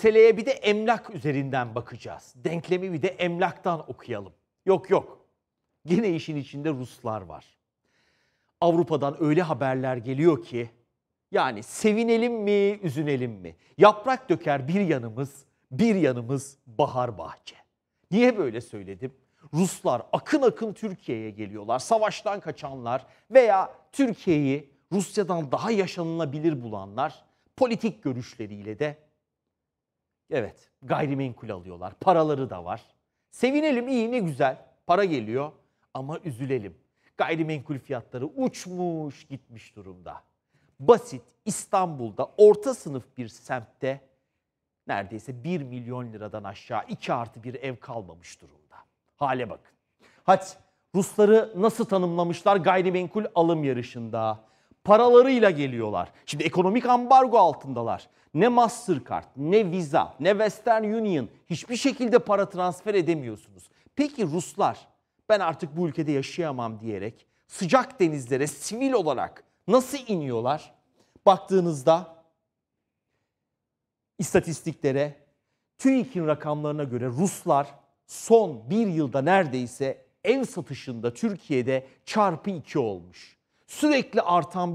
Meseleye bir de emlak üzerinden bakacağız. Denklemi bir de emlaktan okuyalım. Yok yok. Gene işin içinde Ruslar var. Avrupa'dan öyle haberler geliyor ki yani sevinelim mi, üzünelim mi? Yaprak döker bir yanımız, bir yanımız bahar bahçe. Niye böyle söyledim? Ruslar akın akın Türkiye'ye geliyorlar. Savaştan kaçanlar veya Türkiye'yi Rusya'dan daha yaşanılabilir bulanlar politik görüşleriyle de Evet gayrimenkul alıyorlar. Paraları da var. Sevinelim iyi ne güzel. Para geliyor ama üzülelim. Gayrimenkul fiyatları uçmuş gitmiş durumda. Basit İstanbul'da orta sınıf bir semtte neredeyse 1 milyon liradan aşağı 2 artı bir ev kalmamış durumda. Hale bakın. Hadi Rusları nasıl tanımlamışlar gayrimenkul alım yarışında? paralarıyla geliyorlar. Şimdi ekonomik ambargo altındalar. Ne Mastercard, ne Visa, ne Western Union hiçbir şekilde para transfer edemiyorsunuz. Peki Ruslar ben artık bu ülkede yaşayamam diyerek sıcak denizlere sivil olarak nasıl iniyorlar? Baktığınızda istatistiklere, TÜİK'in rakamlarına göre Ruslar son bir yılda neredeyse ev satışında Türkiye'de çarpı iki olmuş. Sürekli artan bir